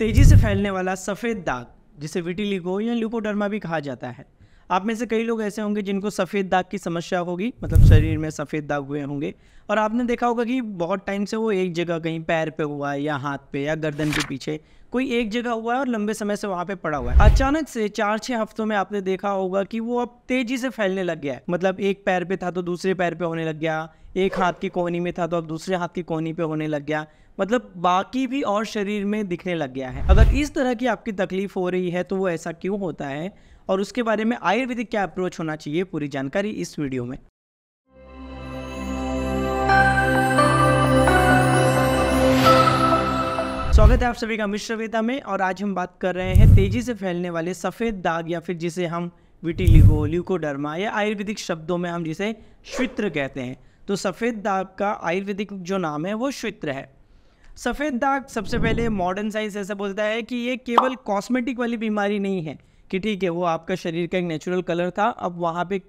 तेजी से फैलने वाला सफ़ेद दाग जिसे विटिलिगो या ल्यूकोडर्मा भी कहा जाता है आप में से कई लोग ऐसे होंगे जिनको सफ़ेद दाग की समस्या होगी मतलब शरीर में सफ़ेद दाग हुए होंगे और आपने देखा होगा कि बहुत टाइम से वो एक जगह कहीं पैर पे हुआ है या हाथ पे या गर्दन के पीछे कोई एक जगह हुआ है और लंबे समय से वहाँ पे पड़ा हुआ है अचानक से चार छः हफ्तों में आपने देखा होगा कि वो अब तेज़ी से फैलने लग गया है मतलब एक पैर पे था तो दूसरे पैर पे होने लग गया एक हाथ की कोहनी में था तो अब दूसरे हाथ की कोहनी पे होने लग गया मतलब बाकी भी और शरीर में दिखने लग गया है अगर इस तरह की आपकी तकलीफ हो रही है तो वो ऐसा क्यों होता है और उसके बारे में आयुर्वेदिक क्या अप्रोच होना चाहिए पूरी जानकारी इस वीडियो में स्वागत है आप सभी का मिश्र वेदा में और आज हम बात कर रहे हैं तेजी से फैलने वाले सफ़ेद दाग या फिर जिसे हम विटिलिगो ल्यूकोडर्मा या आयुर्वेदिक शब्दों में हम जिसे श्वित्र कहते हैं तो सफ़ेद दाग का आयुर्वेदिक जो नाम है वो श्वित्र है सफ़ेद दाग सबसे पहले मॉडर्न साइंस ऐसा बोलता है कि ये केवल कॉस्मेटिक वाली बीमारी नहीं है कि ठीक है वो आपका शरीर का एक नेचुरल कलर था अब वहाँ पे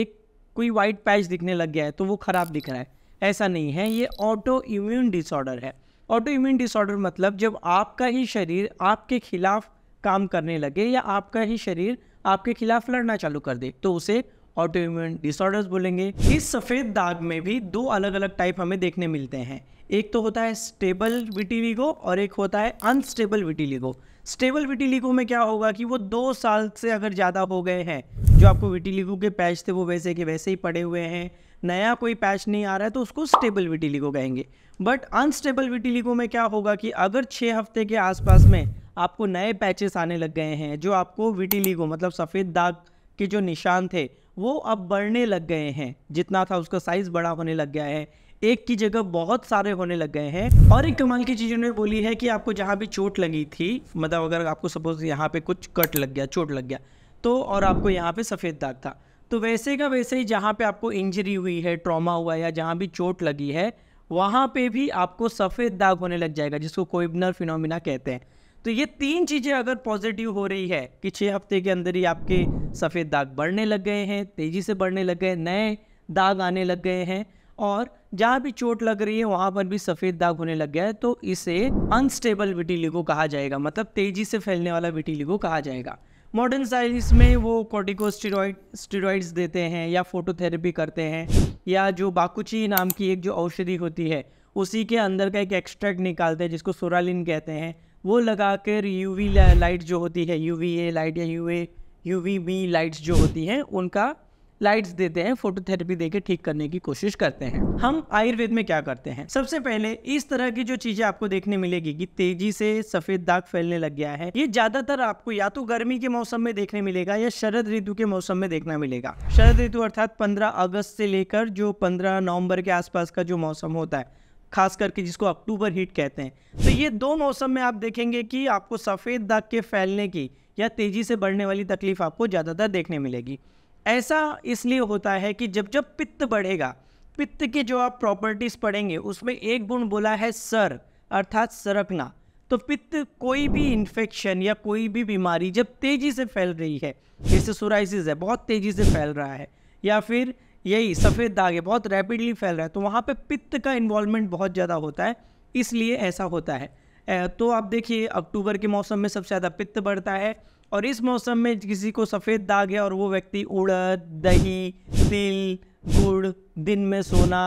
एक कोई वाइट पैच दिखने लग गया है तो वो ख़राब दिख रहा है ऐसा नहीं है ये ऑटो इम्यून डिसऑर्डर है ऑटो इम्यून डिसऑर्डर मतलब जब आपका ही शरीर आपके खिलाफ काम करने लगे या आपका ही शरीर आपके खिलाफ लड़ना चालू कर दे तो उसे ऑटो इम्यून डिसऑर्डर्स बोलेंगे इस सफ़ेद दाग में भी दो अलग अलग टाइप हमें देखने मिलते हैं एक तो होता है स्टेबल विटिलिगो और एक होता है अनस्टेबल विटिलिगो स्टेबल विटिलिगो में क्या होगा कि वो दो साल से अगर ज़्यादा हो गए हैं जो आपको विटिलिगो के पैच थे वो वैसे के वैसे ही पड़े हुए हैं नया कोई पैच नहीं आ रहा है तो उसको स्टेबल विटिलिगो कहेंगे बट अनस्टेबल विटिलिगो में क्या होगा कि अगर छः हफ्ते के आसपास में आपको नए पैचेस आने लग गए हैं जो आपको विटिलिगो मतलब सफ़ेद दाग के जो निशान थे वो अब बढ़ने लग गए हैं जितना था उसका साइज़ बड़ा होने लग गया है एक की जगह बहुत सारे होने लग गए हैं और एक कमाल की चीज़ उन्होंने बोली है कि आपको जहाँ भी चोट लगी थी मतलब अगर आपको सपोज यहाँ पे कुछ कट लग गया चोट लग गया तो और आपको यहाँ पे सफ़ेद दाग था तो वैसे का वैसे ही जहाँ पे आपको इंजरी हुई है ट्रॉमा हुआ है या जहाँ भी चोट लगी है वहाँ पे भी आपको सफ़ेद दाग होने लग जाएगा जिसको कोइबनर फिनोमिना कहते हैं तो ये तीन चीज़ें अगर पॉजिटिव हो रही है कि छः हफ्ते के अंदर ही आपके सफ़ेद दाग बढ़ने लग गए हैं तेज़ी से बढ़ने लग गए नए दाग आने लग गए हैं और जहाँ भी चोट लग रही है वहाँ पर भी सफ़ेद दाग होने लग गया है तो इसे अनस्टेबल विटिलिगो कहा जाएगा मतलब तेज़ी से फैलने वाला विटिलिगो कहा जाएगा मॉडर्न साइंस में वो कॉर्टिकोस्टेरॉइड स्टीरोइड्स देते हैं या फोटोथेरेपी करते हैं या जो बाकुची नाम की एक जो औषधि होती है उसी के अंदर का एक एक्सट्रैक्ट निकालते हैं जिसको सोरालिन कहते हैं वो लगा कर यू लाइट जो होती है यू लाइट या यू यू लाइट्स जो होती हैं उनका लाइट्स देते हैं फोटोथेरेपी देके ठीक करने की कोशिश करते हैं हम आयुर्वेद में क्या करते हैं सबसे पहले इस तरह की जो चीजें आपको देखने मिलेगी कि तेजी से सफेद दाग फैलने लग गया है ये ज्यादातर आपको या तो गर्मी के मौसम में देखने मिलेगा या शरद ऋतु के मौसम में देखना मिलेगा शरद ऋतु अर्थात पंद्रह अगस्त से लेकर जो पंद्रह नवम्बर के आसपास का जो मौसम होता है खास करके जिसको अक्टूबर हीट कहते हैं तो ये दो मौसम में आप देखेंगे कि आपको सफ़ेद दाग के फैलने की या तेज़ी से बढ़ने वाली तकलीफ़ आपको ज़्यादातर देखने मिलेगी ऐसा इसलिए होता है कि जब जब पित्त बढ़ेगा पित्त के जो आप प्रॉपर्टीज़ पढ़ेंगे उसमें एक गुण बोला है सर अर्थात सरकना तो पित्त कोई भी इन्फेक्शन या कोई भी बीमारी जब तेज़ी से फैल रही है जैसे सोराइसिस है बहुत तेज़ी से फैल रहा है या फिर यही सफ़ेद दाग है बहुत रैपिडली फैल रहा है तो वहाँ पे पित्त का इन्वॉल्वमेंट बहुत ज़्यादा होता है इसलिए ऐसा होता है तो आप देखिए अक्टूबर के मौसम में सबसे ज़्यादा पित्त बढ़ता है और इस मौसम में किसी को सफ़ेद दाग है और वो व्यक्ति उड़द दही तिल गुड़ दिन में सोना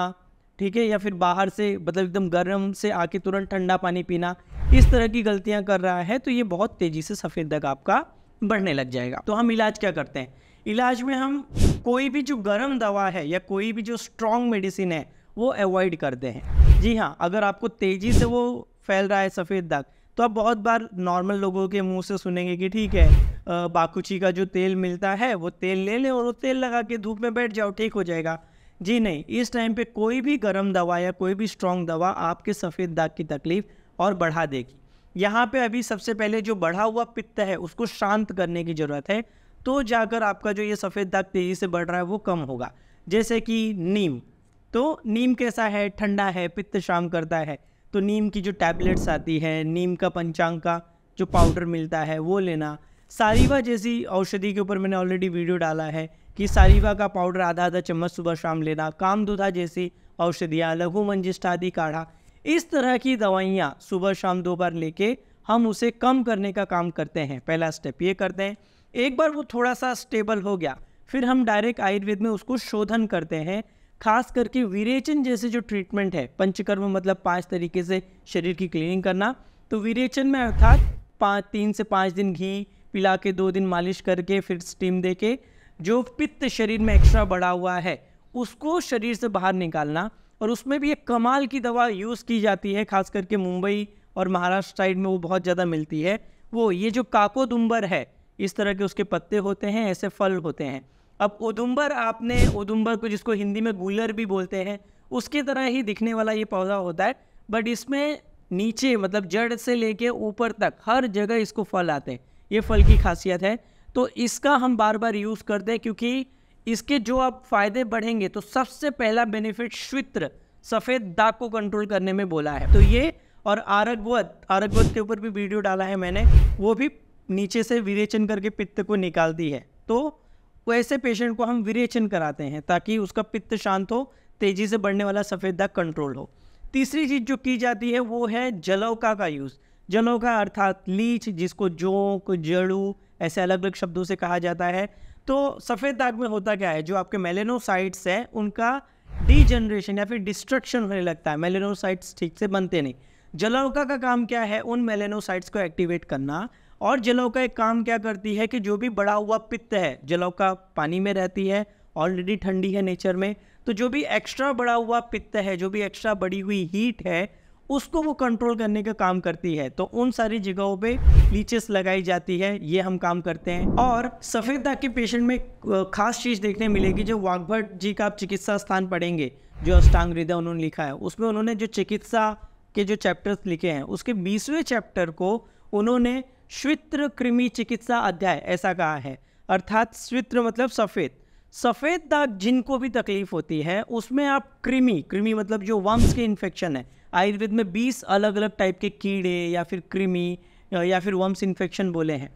ठीक है या फिर बाहर से मतलब एकदम गर्म से आके तुरंत ठंडा पानी पीना इस तरह की गलतियाँ कर रहा है तो ये बहुत तेज़ी से सफ़ेद दाग आपका बढ़ने लग जाएगा तो हम इलाज क्या करते हैं इलाज में हम कोई भी जो गर्म दवा है या कोई भी जो स्ट्रॉन्ग मेडिसिन है वो अवॉइड करते हैं जी हाँ अगर आपको तेज़ी से वो फैल रहा है सफ़ेद दाग तो आप बहुत बार नॉर्मल लोगों के मुंह से सुनेंगे कि ठीक है बाकुची का जो तेल मिलता है वो तेल ले लें और वो तेल लगा के धूप में बैठ जाओ ठीक हो जाएगा जी नहीं इस टाइम पे कोई भी गर्म दवा या कोई भी स्ट्रॉन्ग दवा आपके सफ़ेद दाग की तकलीफ़ और बढ़ा देगी यहाँ पे अभी सबसे पहले जो बढ़ा हुआ पित्त है उसको शांत करने की ज़रूरत है तो जाकर आपका जो ये सफ़ेद दाग तेज़ी से बढ़ रहा है वो कम होगा जैसे कि नीम तो नीम कैसा है ठंडा है पित्त शाम करता है तो नीम की जो टैबलेट्स आती है नीम का पंचांग का जो पाउडर मिलता है वो लेना सारीवा जैसी औषधि के ऊपर मैंने ऑलरेडी वीडियो डाला है कि सारीवा का पाउडर आधा आधा चम्मच सुबह शाम लेना काम दुधा जैसी औषधियाँ लघु मंजिष्ठ आदि काढ़ा इस तरह की दवाइयाँ सुबह शाम दो बार लेके हम उसे कम करने का काम करते हैं पहला स्टेप ये करते हैं एक बार वो थोड़ा सा स्टेबल हो गया फिर हम डायरेक्ट आयुर्वेद में उसको शोधन करते हैं खास करके विरेचन जैसे जो ट्रीटमेंट है पंचकर्म मतलब पांच तरीके से शरीर की क्लीनिंग करना तो विरेचन में अर्थात पाँच तीन से पाँच दिन घी पिला के दो दिन मालिश करके फिर स्टीम दे के जो पित्त शरीर में एक्स्ट्रा बढ़ा हुआ है उसको शरीर से बाहर निकालना और उसमें भी एक कमाल की दवा यूज़ की जाती है खास करके मुंबई और महाराष्ट्र साइड में वो बहुत ज़्यादा मिलती है वो ये जो काकोदुम्बर है इस तरह के उसके पत्ते होते हैं ऐसे फल होते हैं अब उदुम्बर आपने उदुम्बर को जिसको हिंदी में गुलर भी बोलते हैं उसकी तरह ही दिखने वाला ये पौधा होता है बट इसमें नीचे मतलब जड़ से लेके ऊपर तक हर जगह इसको फल आते हैं ये फल की खासियत है तो इसका हम बार बार यूज़ करते हैं क्योंकि इसके जो आप फ़ायदे बढ़ेंगे तो सबसे पहला बेनिफिट श्वित्र सफ़ेद दाग को कंट्रोल करने में बोला है तो ये और आरगवत आरगवत के ऊपर भी वीडियो डाला है मैंने वो भी नीचे से विरेचन करके पित्त को निकालती है तो वैसे पेशेंट को हम विरेचन कराते हैं ताकि उसका पित्त शांत हो तेज़ी से बढ़ने वाला सफ़ेद दाग कंट्रोल हो तीसरी चीज़ जो की जाती है वो है जलौका का यूज़ जलौका अर्थात लीच जिसको जोंक जड़ू ऐसे अलग अलग शब्दों से कहा जाता है तो सफ़ेद दाग में होता क्या है जो आपके मेलेनोसाइट्स हैं उनका डीजनरेशन या फिर डिस्ट्रक्शन होने लगता है मेलेनोसाइट्स ठीक से बनते नहीं जलौका का काम क्या है उन मेलेनोसाइट्स को एक्टिवेट करना और जलौका एक काम क्या करती है कि जो भी बड़ा हुआ पित्त है जलौका पानी में रहती है ऑलरेडी ठंडी है नेचर में तो जो भी एक्स्ट्रा बड़ा हुआ पित्त है जो भी एक्स्ट्रा बड़ी हुई हीट है उसको वो कंट्रोल करने का काम करती है तो उन सारी जगहों पे लीचेस लगाई जाती है ये हम काम करते हैं और सफ़ेद दाग के पेशेंट में खास चीज़ देखने मिलेगी जो वाघभट जी का आप चिकित्सा स्थान पढ़ेंगे जो अष्टांग हृदय उन्होंने लिखा है उसमें उन्होंने जो चिकित्सा के जो चैप्टर्स लिखे हैं उसके बीसवें चैप्टर को उन्होंने श्वित्र कृमि चिकित्सा अध्याय ऐसा कहा है अर्थात श्वित्र मतलब सफ़ेद सफ़ेद दाग जिनको भी तकलीफ होती है उसमें आप कृमि कृमि मतलब जो वम्स के इन्फेक्शन है आयुर्वेद में 20 अलग अलग टाइप के कीड़े या फिर कृमि या फिर वम्स इन्फेक्शन बोले हैं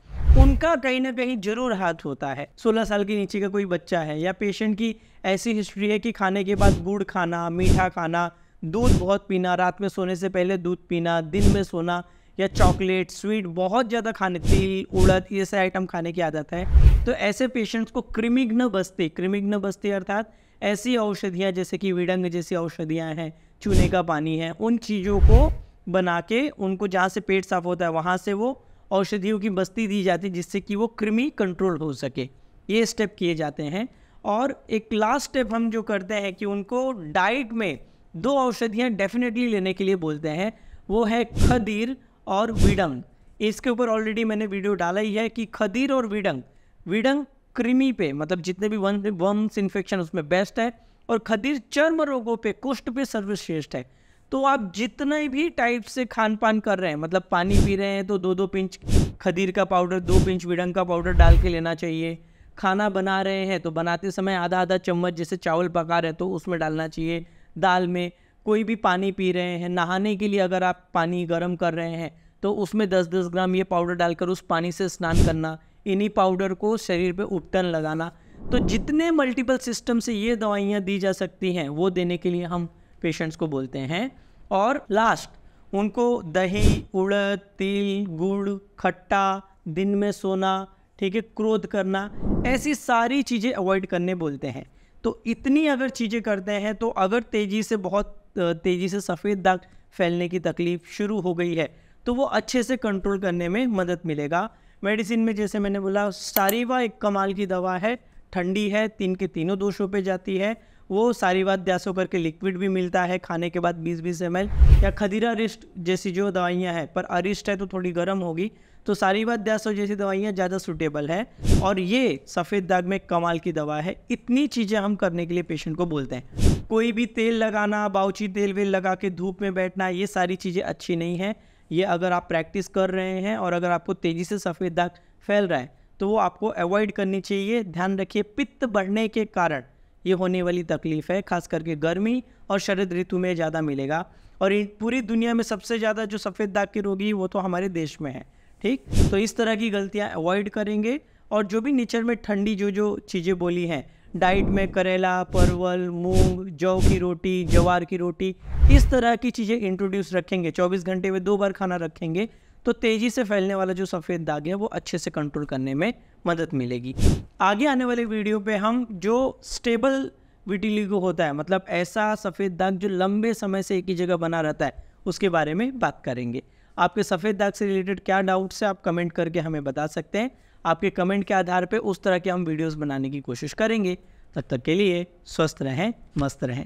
उनका कहीं ना कहीं जरूर हाथ होता है 16 साल के नीचे का कोई बच्चा है या पेशेंट की ऐसी हिस्ट्री है कि खाने के बाद गुड़ खाना मीठा खाना दूध बहुत पीना रात में सोने से पहले दूध पीना दिन में सोना या चॉकलेट स्वीट बहुत ज़्यादा खाने तिल उड़द ये सारे आइटम खाने की आदत है तो ऐसे पेशेंट्स को क्रिमिग्न बस्ती क्रिमिग्न बस्ती अर्थात ऐसी औषधियाँ जैसे कि विडंग जैसी औषधियाँ हैं चूने का पानी है उन चीज़ों को बना के उनको जहाँ से पेट साफ होता है वहाँ से वो औषधियों की बस्ती दी जाती है जिससे कि वो कृमि कंट्रोल हो सके ये स्टेप किए जाते हैं और एक लास्ट स्टेप हम जो करते हैं कि उनको डाइट में दो औषधियाँ डेफिनेटली लेने के लिए बोलते हैं वो है खदीर और विडंग इसके ऊपर ऑलरेडी मैंने वीडियो डाला ही है कि खदीर और विडंग विडंग कृमि पे मतलब जितने भी वन वम्स इन्फेक्शन उसमें बेस्ट है और खदीर चर्म रोगों पे कुष्ठ पे सर्वश्रेष्ठ है तो आप जितने भी टाइप से खान पान कर रहे हैं मतलब पानी पी रहे हैं तो दो दो पिंच खदीर का पाउडर दो पिंच विडंग का पाउडर डाल के लेना चाहिए खाना बना रहे हैं तो बनाते समय आधा आधा चम्मच जैसे चावल पका रहे हैं तो उसमें डालना चाहिए दाल में कोई भी पानी पी रहे हैं नहाने के लिए अगर आप पानी गर्म कर रहे हैं तो उसमें दस दस ग्राम ये पाउडर डालकर उस पानी से स्नान करना इन्हीं पाउडर को शरीर पर उपटन लगाना तो जितने मल्टीपल सिस्टम से ये दवाइयाँ दी जा सकती हैं वो देने के लिए हम पेशेंट्स को बोलते हैं और लास्ट उनको दही उड़द तिल गुड़ खट्टा दिन में सोना ठीक है क्रोध करना ऐसी सारी चीज़ें अवॉइड करने बोलते हैं तो इतनी अगर चीज़ें करते हैं तो अगर तेज़ी से बहुत तेज़ी से सफ़ेद दाग फैलने की तकलीफ़ शुरू हो गई है तो वो अच्छे से कंट्रोल करने में मदद मिलेगा मेडिसिन में जैसे मैंने बोला सारीवा एक कमाल की दवा है ठंडी है तीन के तीनों दोषों पे जाती है वो सारीवा द्यासो करके लिक्विड भी मिलता है खाने के बाद 20 बीस एम या खदीरा रिस्ट जैसी जो दवाइयाँ हैं पर अरिस्ट है तो थोड़ी गर्म होगी तो सारी सारीबात दयासो जैसी दवाइयाँ ज़्यादा सूटेबल है और ये सफ़ेद दाग में कमाल की दवा है इतनी चीज़ें हम करने के लिए पेशेंट को बोलते हैं कोई भी तेल लगाना बाउची तेल वेल लगा के धूप में बैठना ये सारी चीज़ें अच्छी नहीं है ये अगर आप प्रैक्टिस कर रहे हैं और अगर आपको तेज़ी से सफ़ेद दाग फैल रहा है तो वो आपको अवॉइड करनी चाहिए ध्यान रखिए पित्त बढ़ने के कारण ये होने वाली तकलीफ़ है खास करके गर्मी और शरद ऋतु में ज़्यादा मिलेगा और पूरी दुनिया में सबसे ज़्यादा जो सफ़ेद दाग के रोगी वो तो हमारे देश में है ठीक तो इस तरह की गलतियाँ अवॉइड करेंगे और जो भी नेचर में ठंडी जो जो चीज़ें बोली हैं डाइट में करेला परवल मूंग जौ की रोटी जवार की रोटी इस तरह की चीज़ें इंट्रोड्यूस रखेंगे 24 घंटे में दो बार खाना रखेंगे तो तेज़ी से फैलने वाला जो सफ़ेद दाग है वो अच्छे से कंट्रोल करने में मदद मिलेगी आगे आने वाले वीडियो पे हम जो स्टेबल विटिलिगो होता है मतलब ऐसा सफ़ेद दाग जो लंबे समय से एक ही जगह बना रहता है उसके बारे में बात करेंगे आपके सफ़ेद दाग से रिलेटेड क्या डाउट्स है आप कमेंट करके हमें बता सकते हैं आपके कमेंट के आधार पर उस तरह के हम वीडियोज़ बनाने की कोशिश करेंगे तब तक के लिए स्वस्थ रहें मस्त रहें